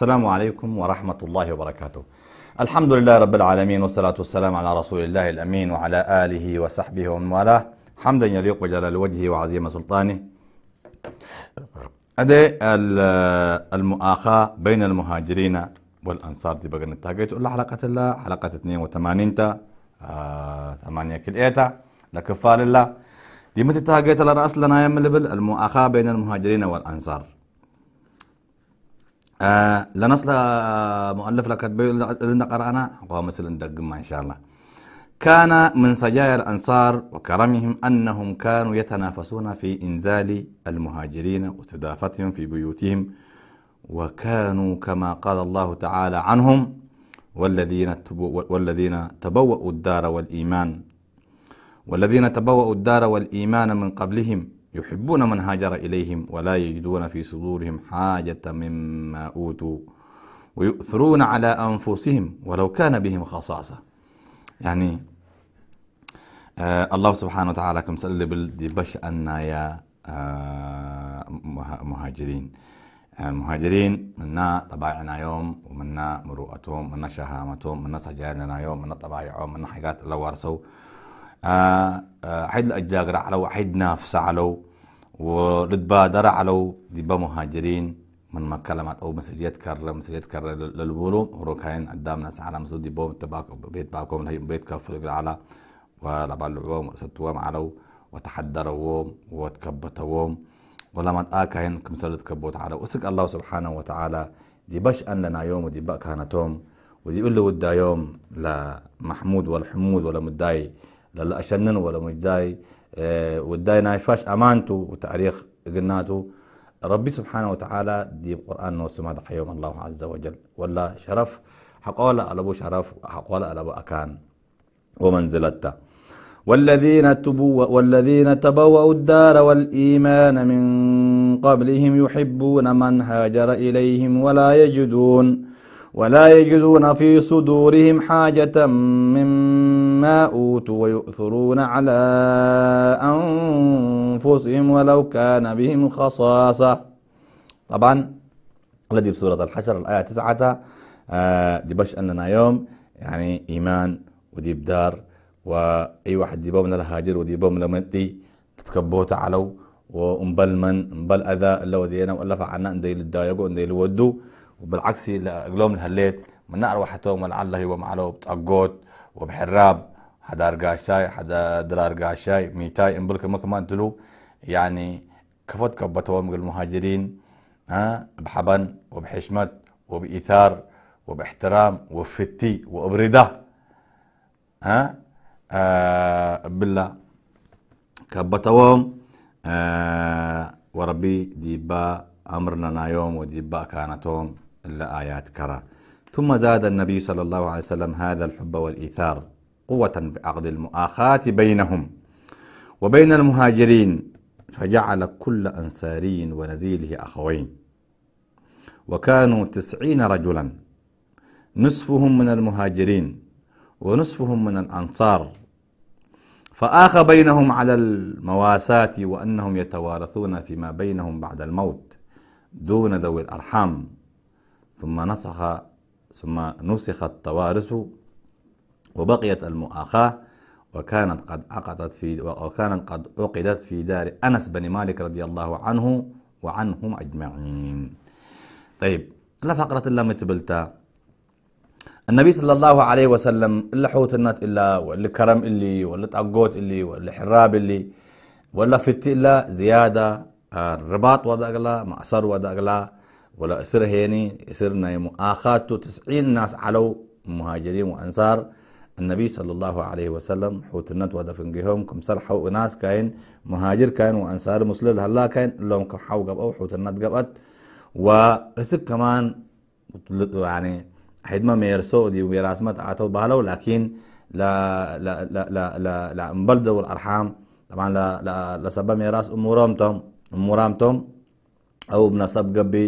السلام عليكم ورحمة الله وبركاته الحمد لله رب العالمين والصلاة والسلام على رسول الله الأمين وعلى آله وصحبه ومن والاه حمدا يليق بجلال وجهه وعزيمة سلطانه أدي المؤاخاة بين المهاجرين والأنصار دي بقى نتاقيت ولا حلقة الله حلقة 82 8 كل إيتا لكفال الله دي متى تاقيت الله رأس لنا يا المؤاخاة بين المهاجرين والأنصار آه، آه، مؤلف ለነስለ ሙአለፍ ለከትበዩ ልንደቀረአና ዋ إن شاء الله كان من سجايا الأنصار وكرمهم أنهم كانوا يتنافسون في إنزال المهاجرين واستضافتهم في بيوتهم وكانوا كما قال الله تعالى عنهم والذين والذين تبوأوا الدار والإيمان والذين تبوأوا الدار والإيمان من قبلهم يحبون من هاجر إليهم ولا يجدون في صدورهم حاجة مما أوتوا ويؤثرون على أنفسهم ولو كان بهم خصاصة يعني آه الله سبحانه وتعالى كم سأل بالدبش أن يا آه مهاجرين المهاجرين يعني منا طبايعنا يوم ومنا مروءتهم منا شهامتهم منا سجايرنا يوم منا طبايعهم منا حاجات الله وارثوا آه، آه، حيد الأجداقر علو حيد نافس علو ولتبادر علو ديبا مهاجرين من ما كلمات أو مسجيات كرر مسجيات كرر للبولو وروكاين قدام ناس على مسجد ديبو تباك بيت باكم لهم بيت كفر على ولبلعوهم ورسلتوهم علو وتحدروهم وتكبتوهم ما تآكاين آه كمسل تكبوت على وسك الله سبحانه وتعالى دي باش أن لنا يوم ودي بقى كانتهم ودي يقول له ودا يوم لمحمود والحمود ولا مداي للا أشنن ولا مجداي آه، وداي نايفاش أمانتو وتاريخ قناتو ربي سبحانه وتعالى دي القرآن نوسما حيوم الله عز وجل ولا شرف حقولا ابو شرف حقولا ابو أكان ومنزلتا والذين تبوا والذين تبوأوا الدار والإيمان من قبلهم يحبون من هاجر إليهم ولا يجدون ولا يجدون في صدورهم حاجة مما أوتوا ويؤثرون على أنفسهم ولو كان بهم خصاصة طبعا الذي بسورة الحشر الآية تسعة آه دي باش أننا يوم يعني إيمان ودي بدار وأي واحد دي بومنا الهاجر ودي بومنا متي تكبوت تعالوا ومبل من مبل أذى إلا ودينا وإلا فعنا ندي للدايق ندي للودو وبالعكس لهم الهليت من نقر الله والعله ومعلو بطقوت وبحراب حدا شاي حدا درار شاي ميتاي انبلك ما كمان تلو يعني كفت من المهاجرين ها بحبن وبحشمت وبإيثار وباحترام وفتي وبرضا ها آه بالله كبتوهم آه وربي ديبا أمرنا نايوم وديبا كانتهم لآيات كرا ثم زاد النبي صلى الله عليه وسلم هذا الحب والإيثار قوة بعقد المؤاخاة بينهم وبين المهاجرين فجعل كل أنصاري ونزيله أخوين وكانوا تسعين رجلا نصفهم من المهاجرين ونصفهم من الأنصار فآخ بينهم على المواساة وأنهم يتوارثون فيما بينهم بعد الموت دون ذوي الأرحام ثم نسخ ثم نسخت توارث وبقيت المؤاخاة وكانت قد عقدت في وكانت قد عقدت في دار أنس بن مالك رضي الله عنه وعنهم أجمعين طيب لا فقرة إلا متبلتا النبي صلى الله عليه وسلم إلا حوت النات إلا ولا كرم اللي ولا تعقوت اللي ولا حراب اللي ولا فتي إلا زيادة الرباط آه، وداقلا معصر وداقلا ولا اسر هيني اسرنا يمو اخاتو تسعين ناس علو مهاجرين وانصار النبي صلى الله عليه وسلم النت ودفنجهم كم سرحوا ناس كاين مهاجر كاين وانصار مسلم هلا كاين لهم كم حو قبوا حوتنت قبت واسك كمان يعني ما ميرسو دي ويراس ما تعاتوا بهلو لكن لا لا لا لا لا, لا مبلدوا الارحام طبعا لا لا لسبب ميراث امورامتهم امورامتهم او بنصب قبي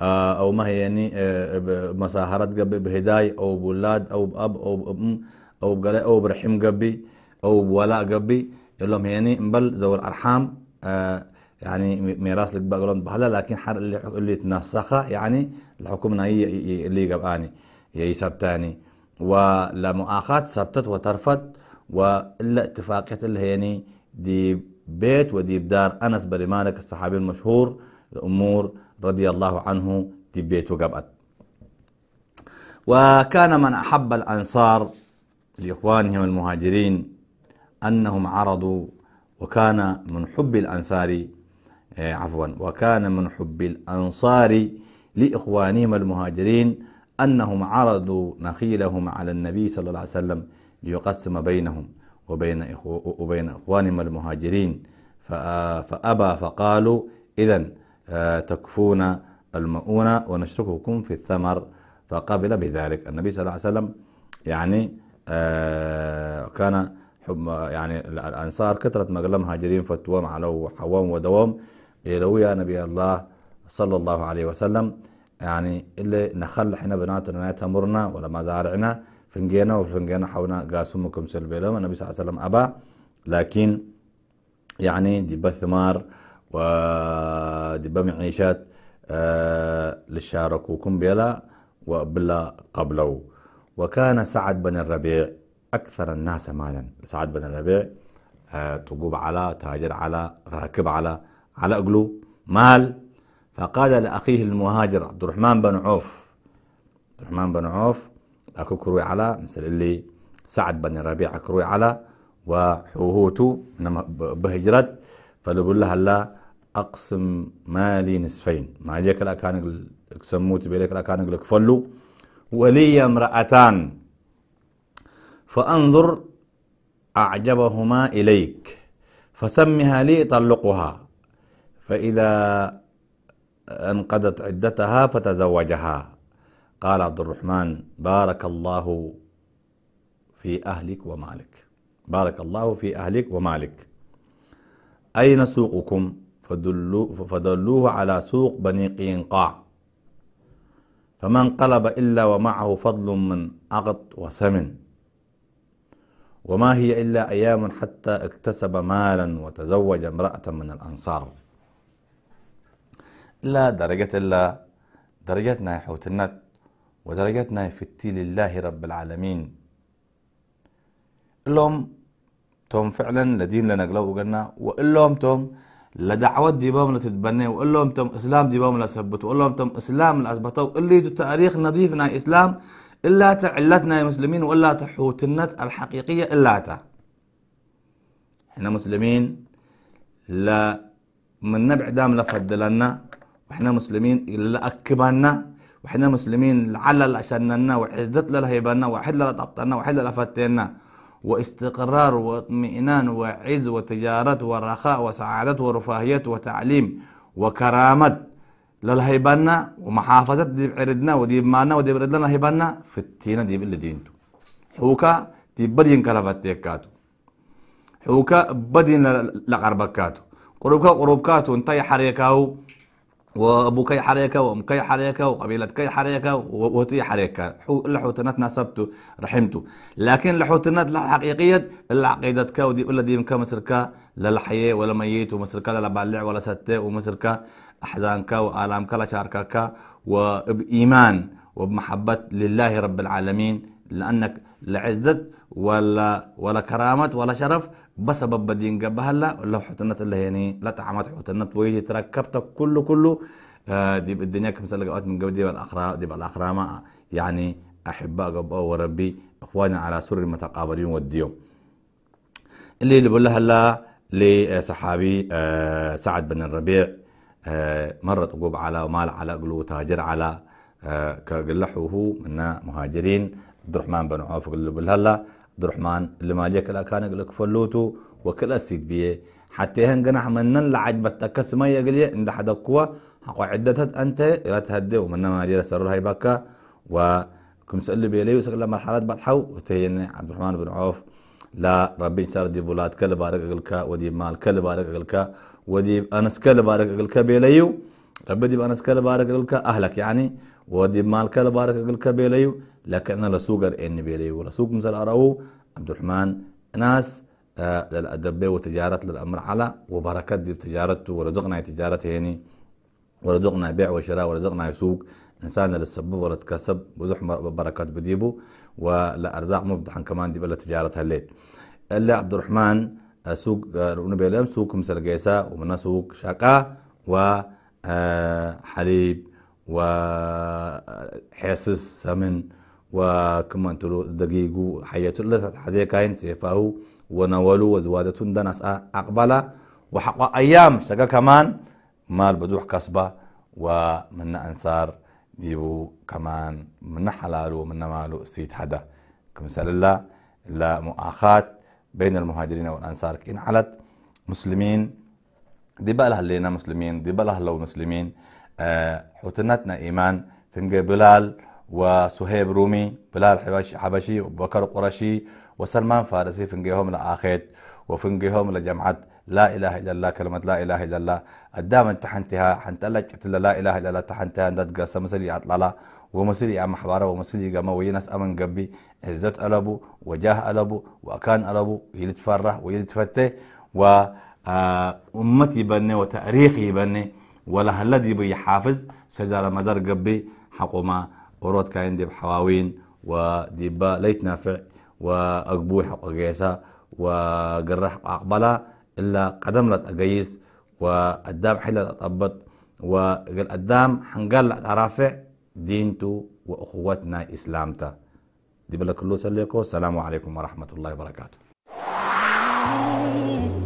آه، او ما هي يعني آه، مساهرات قبي بهداي او بولاد او باب او بام او بقلاء او برحم قبي او بولاء قبي لهم يعني بل زور الارحام آه، يعني ميراث لك بقولون بحلا لكن حر اللي اللي تنسخه يعني الحكومة هي اللي قباني يسب تاني ولا مؤاخات سبتت وترفت ولا اتفاقية اللي يعني دي بيت ودي بدار أنس مالك الصحابي المشهور الأمور رضي الله عنه تبيت قبأت وكان من أحب الأنصار لإخوانهم المهاجرين أنهم عرضوا وكان من حب الأنصار آه، عفوا وكان من حب الأنصار لإخوانهم المهاجرين أنهم عرضوا نخيلهم على النبي صلى الله عليه وسلم ليقسم بينهم وبين إخو وبين إخوانهم المهاجرين فأبى فقالوا إذا آه، تكفون المؤونة ونشرككم في الثمر فقبل بذلك النبي صلى الله عليه وسلم يعني آه، كان حب يعني الأنصار كثرة ما قال مهاجرين فتوام على حوام ودوام يلوي يا نبي الله صلى الله عليه وسلم يعني اللي نخل حنا بناتنا تمرنا ولا ما زارعنا فنجينا وفنجينا حونا قاسمكم سلبي لهم النبي صلى الله عليه وسلم أبى لكن يعني دي بثمار ودبا معيشات آه، للشارك بلا وبلا قبله وكان سعد بن الربيع أكثر الناس مالا سعد بن الربيع آه، تقوب على تاجر على راكب على على أقلو مال فقال لأخيه المهاجر عبد الرحمن بن عوف عبد الرحمن بن عوف أكو كروي على مثل اللي سعد بن الربيع كروي على وحوهوتو بهجرت فلو بقول لها لا أقسم مالي نصفين ما ليك الأكان كان يقول لك لكفلو ولي امرأتان فأنظر أعجبهما إليك فسمها لي طلقها فإذا انقضت عدتها فتزوجها قال عبد الرحمن بارك الله في أهلك ومالك بارك الله في أهلك ومالك أين سوقكم؟ فدلوه على سوق بني قينقاع فما انقلب إلا ومعه فضل من أغط وسمن وما هي إلا أيام حتى اكتسب مالا وتزوج امرأة من الأنصار لا درجة إلا درجتنا النت ودرجتنا في التيل لله رب العالمين اللهم توم فعلا لدين لنا قلنا وإلهم توم لدعوات ديبهم لتتبنيه وقول لهم تم اسلام ديبهم لثبتوا وقول لهم تم اسلام لاثبتوا لي تاريخ نظيف ناي اسلام الا تعلتنا يا مسلمين والا تحوتنت الحقيقيه الا تا احنا مسلمين لا من نبع دام لفضلنا واحنا مسلمين الا اكبنا واحنا مسلمين لعل لاشننا وعزت لهيبنا وحل لطبطنا وحل لفتنا واستقرار واطمئنان وعز وتجارة ورخاء وسعادة ورفاهية وتعليم وكرامة للهيبنا ومحافظة ديب عردنا وديب مالنا وديب عردنا هيبنا في التينة ديب اللي دينتو حوكا ديب بدين كلافتيكاتو حوكا بدين لقربكاتو قربكا قربكاتو انتي حريكاو وابو كي حريكه وام كي حريكه وقبيله كي حريكه وهوتي حريكه لحوتنات نسبته رحمته لكن لحوتنت الحقيقيه العقيده كودي ولا دي كا مسركا لا الحي ولا ميت ومسركا لا بالع ولا ستة ومسركا والام والامكا لا كا وبايمان وبمحبه لله رب العالمين لأنك لا عزت ولا ولا كرامة ولا شرف بسبب بدين قبها لا ولا حتنت الله يعني لا تعمد حتنت ويجي تركبتك كله كله آه دي الدنيا كم سنة قوات من قبل دي بالأخرى دي بالأخرى يعني أحباء قبا وربي إخواني على سر المتقابلين والديوم اللي اللي بقول هلا لا لصحابي آه سعد بن الربيع آه مرت قبوب على ومال على قلو تاجر على آه، كقلحه من مهاجرين عبد الرحمن بن عوف قال له بالهلا عبد الرحمن اللي ماليك الأكان قال لك فلوتو وكل أسيد بيه حتى هن جناح من لعج بتكس ما يقلي عند حد قوة قعدتها أنت لا تهدي ومن ما يجي سر هاي بكا وكم سأل بيلي وسأل لما الحالات بتحو وتهين عبد الرحمن بن عوف لا ربي إن شاء الله دي بولاد كل بارك أقلك ودي مال كل بارك أقلك ودي أنا سكل بارك أقلك بيليو ربي دي أنا سكل بارك أقلك أهلك يعني ودي مالك البارك قلك بيليو لكن لسوقر إن بيليو سوق مثل أرأو عبد الرحمن ناس للأدب وتجارة للأمر على وبركات دي بتجارته ورزقنا تجارته يعني ورزقنا بيع وشراء ورزقنا سوق إنسان للسبب ولا تكسب وزح بركات بديبه ارزاق مبدحا كمان دي بلا تجارة هالليل إلا عبد الرحمن سوق نبيلم سوق مثل جيسا ومن سوق شقا وحليب وحاسس سمن وكما تلو دقيقو حياته لثت حزيكاين سيفاو ونولو وزوادة دنس أقبلا وحق أيام شقا كمان مال بدوح كسبة ومن أنصار ديبو كمان من حلال ومن مالو سيد حدا كمثال الله لا مؤاخات بين المهاجرين والأنصار كين علت مسلمين دي بقى لها مسلمين دي بقى لها مسلمين حوتنتنا إيمان فنجي بلال وسهيب رومي بلال حبشي وبكر قرشي وسلمان فارسي فنجيهم لآخيت وفنجيهم لجمعة لا إله إلا الله كلمة لا إله إلا الله الدام تحنتها حنت لا إله إلا الله تحنتها أنت تقاسى مسلي أطلالة ومسلي أم حبارة ومسلي قام وينس أمن قبي عزت ألبو وجاه ألبو وأكان ألبو يلتفرح ويلتفتح وأمتي آه، بني وتاريخي بني ولا هلدي بي حافظ شجرة مزار قبي حقوما ورود كاين ديب حواوين وديب ليت نافع وأقبوي حق أقيسا وقرح حق أقبلا إلا قدم لت أقيس وقدام حلة أطبط قدام حنقال أرافع دينتو وأخوتنا إسلامتا دي بلا الله سليكو السلام عليكم ورحمة الله وبركاته